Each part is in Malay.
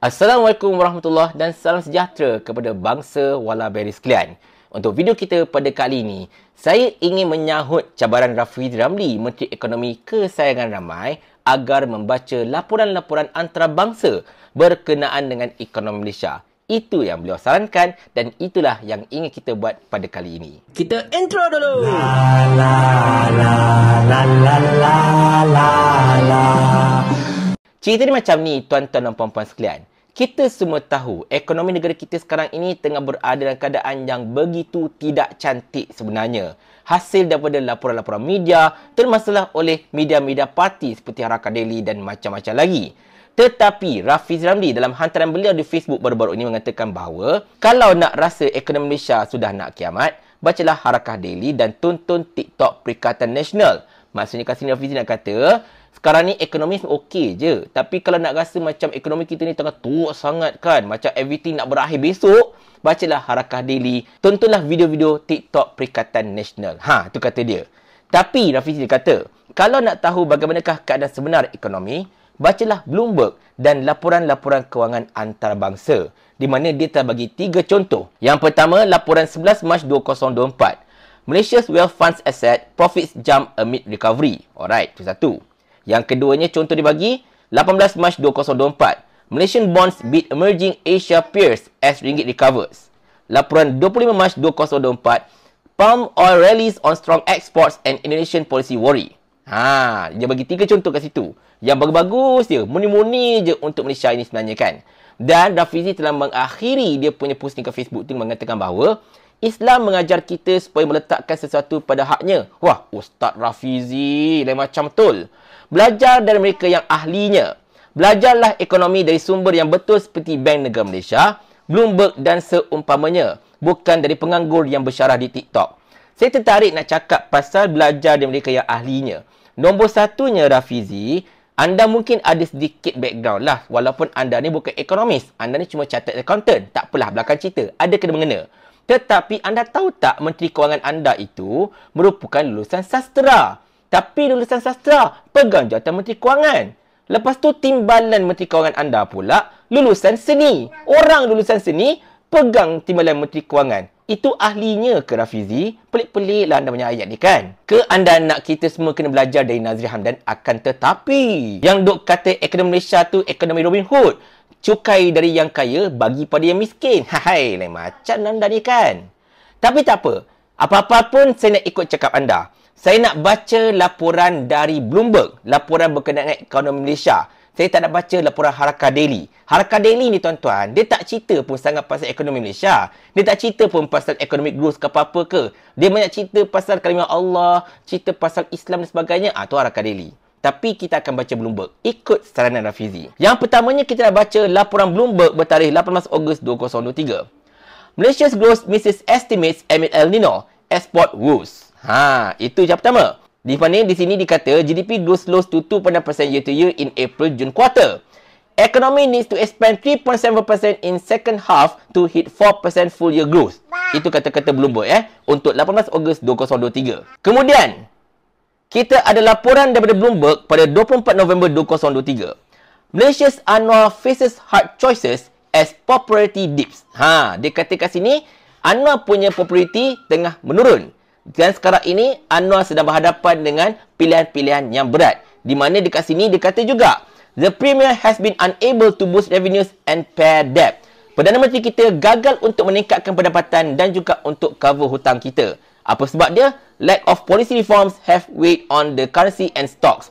Assalamualaikum warahmatullahi dan salam sejahtera kepada bangsa Wallaberry sekalian. Untuk video kita pada kali ini, saya ingin menyahut cabaran Rafidh Ramli, Menteri Ekonomi Kesayangan Ramai agar membaca laporan-laporan antarabangsa berkenaan dengan ekonomi Malaysia. Itu yang beliau sarankan dan itulah yang ingin kita buat pada kali ini. Kita intro dulu. La la la la la la la. la. Cerita ni macam ni tuan-tuan dan puan-puan sekalian kita semua tahu ekonomi negara kita sekarang ini tengah berada dalam keadaan yang begitu tidak cantik sebenarnya. Hasil daripada laporan-laporan media termasuklah oleh media-media parti seperti Harakan Daily dan macam-macam lagi. Tetapi Rafiz Ramli dalam hantaran beliau di Facebook baru-baru ini mengatakan bahawa kalau nak rasa ekonomi Malaysia sudah nak kiamat, bacalah Harakah Daily dan tonton TikTok Perikatan Nasional. Maksudnya kat sini Rafiz nak kata, sekarang ni ekonomi okey je. Tapi kalau nak rasa macam ekonomi kita ni tengah teruk sangat kan. Macam everything nak berakhir besok. Bacalah Harakah Daily. Tontonlah video-video TikTok Perikatan Nasional. Ha, tu kata dia. Tapi Rafiz dia kata, kalau nak tahu bagaimanakah keadaan sebenar ekonomi, bacalah Bloomberg dan laporan-laporan kewangan antarabangsa di mana dia telah bagi tiga contoh. Yang pertama, laporan 11 Mac 2024. Malaysia's wealth funds asset profits jump amid recovery. Alright, itu satu. Yang keduanya contoh dibagi 18 Mac 2024. Malaysian bonds beat emerging Asia peers as ringgit recovers. Laporan 25 Mac 2024. Palm oil rallies on strong exports and Indonesian policy worry. Ha, dia bagi tiga contoh kat situ. Yang bagus-bagus dia. Muni-muni je untuk Malaysia ini sebenarnya kan. Dan Rafizi telah mengakhiri dia punya posting ke Facebook tu mengatakan bahawa Islam mengajar kita supaya meletakkan sesuatu pada haknya. Wah, Ustaz Rafizi, lain macam betul. Belajar dari mereka yang ahlinya. Belajarlah ekonomi dari sumber yang betul seperti Bank Negara Malaysia, Bloomberg dan seumpamanya. Bukan dari penganggur yang bersyarah di TikTok. Saya tertarik nak cakap pasal belajar dari mereka yang ahlinya. Nombor satunya Rafizi, anda mungkin ada sedikit background lah. Walaupun anda ni bukan ekonomis. Anda ni cuma chartered accountant. Tak apalah, belakang cerita. Ada kena mengena. Tetapi anda tahu tak menteri kewangan anda itu merupakan lulusan sastra. Tapi lulusan sastra pegang jawatan menteri kewangan. Lepas tu timbalan menteri kewangan anda pula lulusan seni. Orang lulusan seni pegang timbalan menteri kewangan. Itu ahlinya ke Rafizi? Pelik-pelik lah anda punya ayat ni kan? Ke anda nak kita semua kena belajar dari Nazri Hamdan akan tetapi? Yang duk kata ekonomi Malaysia tu ekonomi Robin Hood cukai dari yang kaya bagi pada yang miskin. Hai, lain macam anda ni kan. Tapi tak apa. Apa-apa pun saya nak ikut cakap anda. Saya nak baca laporan dari Bloomberg. Laporan berkenaan ekonomi Malaysia. Saya tak nak baca laporan Haraka Daily. Haraka Daily ni tuan-tuan, dia tak cerita pun sangat pasal ekonomi Malaysia. Dia tak cerita pun pasal economic growth ke apa-apa ke. Dia banyak cerita pasal kalimah Allah, cerita pasal Islam dan sebagainya. Ah ha, tu Haraka Daily tapi kita akan baca Bloomberg ikut saranan Rafizi. Yang pertamanya kita dah baca laporan Bloomberg bertarikh 18 Ogos 2023. Malaysia's growth misses estimates amid El Nino, export woes. Ha, itu yang pertama. Di mana di sini dikata GDP grew slow to 2.9% year to year in April June quarter. Economy needs to expand 3.7% in second half to hit 4% full year growth. Itu kata-kata Bloomberg eh untuk 18 Ogos 2023. Kemudian, kita ada laporan daripada Bloomberg pada 24 November 2023. Malaysia's Anwar faces hard choices as popularity dips. Ha, dia kata kat sini Anwar punya popularity tengah menurun. Dan sekarang ini Anwar sedang berhadapan dengan pilihan-pilihan yang berat. Di mana dekat sini dia kata juga The Premier has been unable to boost revenues and pay debt. Perdana Menteri kita gagal untuk meningkatkan pendapatan dan juga untuk cover hutang kita. Apa sebab dia? lack of policy reforms have weighed on the currency and stocks.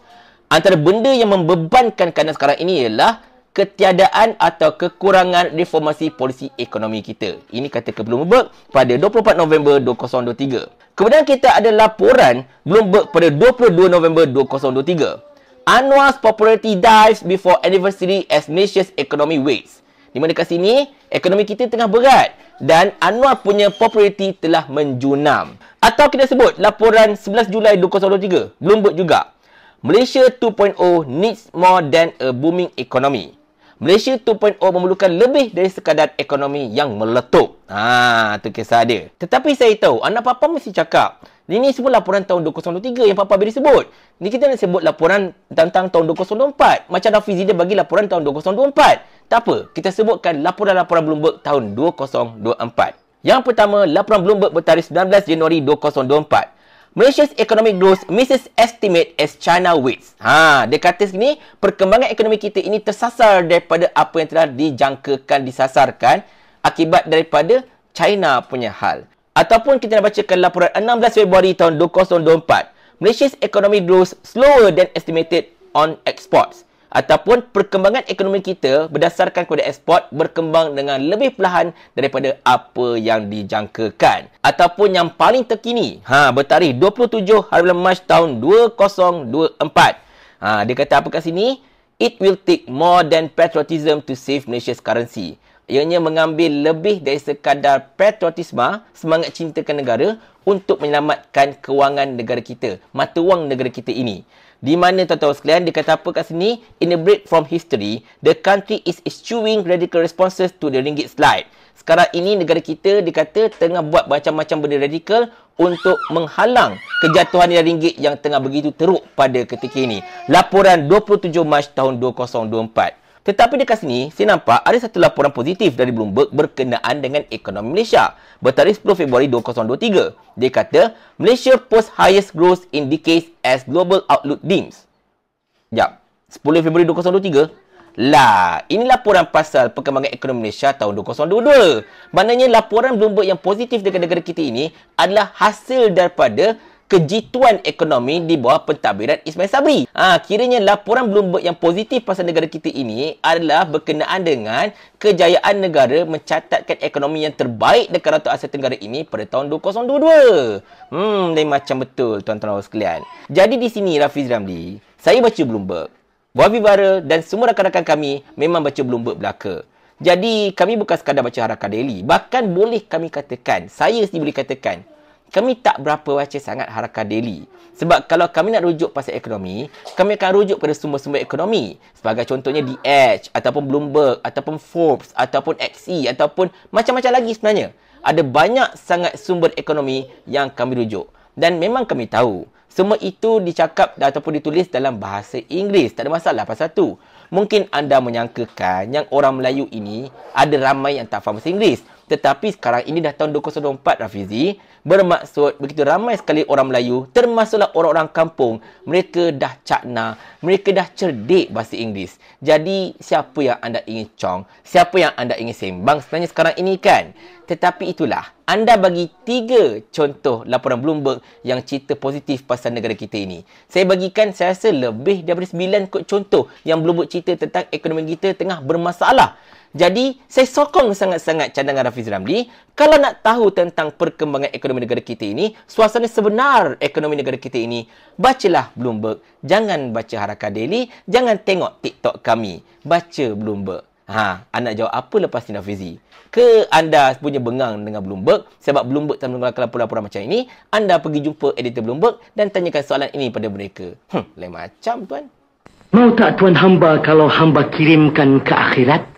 Antara benda yang membebankan keadaan sekarang ini ialah ketiadaan atau kekurangan reformasi polisi ekonomi kita. Ini kata ke Bloomberg pada 24 November 2023. Kemudian kita ada laporan Bloomberg pada 22 November 2023. Anwar's popularity dives before anniversary as Malaysia's economy waits. Di mana kat sini, ekonomi kita tengah berat dan Anwar punya popularity telah menjunam. Atau kita sebut laporan 11 Julai 2023, Bloomberg juga. Malaysia 2.0 needs more than a booming economy. Malaysia 2.0 memerlukan lebih dari sekadar ekonomi yang meletup. Ha, tu kisah dia. Tetapi saya tahu, anak papa mesti cakap, ini semua laporan tahun 2023 yang papa beri sebut. Ni kita nak sebut laporan tentang tahun 2024. Macam Rafizi dia bagi laporan tahun 2024. Tak apa, kita sebutkan laporan-laporan Bloomberg tahun 2024. Yang pertama, laporan Bloomberg bertarikh 19 Januari 2024. Malaysia's economic growth misses estimate as China waits. Ha, dia kata sini, perkembangan ekonomi kita ini tersasar daripada apa yang telah dijangkakan, disasarkan akibat daripada China punya hal. Ataupun kita nak bacakan laporan 16 Februari tahun 2024. Malaysia's economic growth slower than estimated on exports ataupun perkembangan ekonomi kita berdasarkan kepada ekspor berkembang dengan lebih perlahan daripada apa yang dijangkakan ataupun yang paling terkini ha bertarikh 27 hari bulan Mac tahun 2024 ha dia kata apa kat sini it will take more than patriotism to save Malaysia's currency ianya mengambil lebih dari sekadar patriotisme semangat cintakan negara untuk menyelamatkan kewangan negara kita mata wang negara kita ini di mana tuan-tuan sekalian dia kata apa kat sini? In a break from history, the country is issuing radical responses to the ringgit slide. Sekarang ini negara kita dia kata tengah buat macam-macam benda radikal untuk menghalang kejatuhan nilai ringgit yang tengah begitu teruk pada ketika ini. Laporan 27 Mac tahun 2024. Tetapi dekat sini, saya nampak ada satu laporan positif dari Bloomberg berkenaan dengan ekonomi Malaysia bertarikh 10 Februari 2023. Dia kata, Malaysia post highest growth indicates as global outlook dims. Sekejap. 10 Februari 2023. Lah, ini laporan pasal perkembangan ekonomi Malaysia tahun 2022. Maknanya laporan Bloomberg yang positif dengan negara kita ini adalah hasil daripada kejituan ekonomi di bawah pentadbiran Ismail Sabri. Ha, kiranya laporan Bloomberg yang positif pasal negara kita ini adalah berkenaan dengan kejayaan negara mencatatkan ekonomi yang terbaik dekat Rata Asia Tenggara ini pada tahun 2022. Hmm, lain macam betul tuan-tuan awak sekalian. Jadi di sini Rafiz Ramli, saya baca Bloomberg. Wabi Bara dan semua rakan-rakan kami memang baca Bloomberg belaka. Jadi kami bukan sekadar baca harakan daily. Bahkan boleh kami katakan, saya sendiri boleh katakan, kami tak berapa baca sangat harakah daily. Sebab kalau kami nak rujuk pasal ekonomi, kami akan rujuk pada sumber-sumber ekonomi. Sebagai contohnya The Edge, ataupun Bloomberg, ataupun Forbes, ataupun XE, ataupun macam-macam lagi sebenarnya. Ada banyak sangat sumber ekonomi yang kami rujuk. Dan memang kami tahu, semua itu dicakap ataupun ditulis dalam bahasa Inggeris. Tak ada masalah pasal tu. Mungkin anda menyangkakan yang orang Melayu ini ada ramai yang tak faham bahasa Inggeris. Tetapi sekarang ini dah tahun 2024 Rafizi Bermaksud begitu ramai sekali orang Melayu Termasuklah orang-orang kampung Mereka dah cakna Mereka dah cerdik bahasa Inggeris Jadi siapa yang anda ingin cong Siapa yang anda ingin sembang sebenarnya sekarang ini kan Tetapi itulah Anda bagi tiga contoh laporan Bloomberg Yang cerita positif pasal negara kita ini Saya bagikan saya rasa lebih daripada sembilan kot contoh Yang Bloomberg cerita tentang ekonomi kita tengah bermasalah jadi, saya sokong sangat-sangat cadangan Rafiz Ramli. Kalau nak tahu tentang perkembangan ekonomi negara kita ini, suasana sebenar ekonomi negara kita ini, bacalah Bloomberg. Jangan baca Harakan Daily. Jangan tengok TikTok kami. Baca Bloomberg. Ha, anda jawab apa lepas ni Nafizi? Ke anda punya bengang dengan Bloomberg sebab Bloomberg telah mengeluarkan laporan-laporan macam ini, anda pergi jumpa editor Bloomberg dan tanyakan soalan ini pada mereka. Hmm, lain macam tuan. Mau tak tuan hamba kalau hamba kirimkan ke akhirat?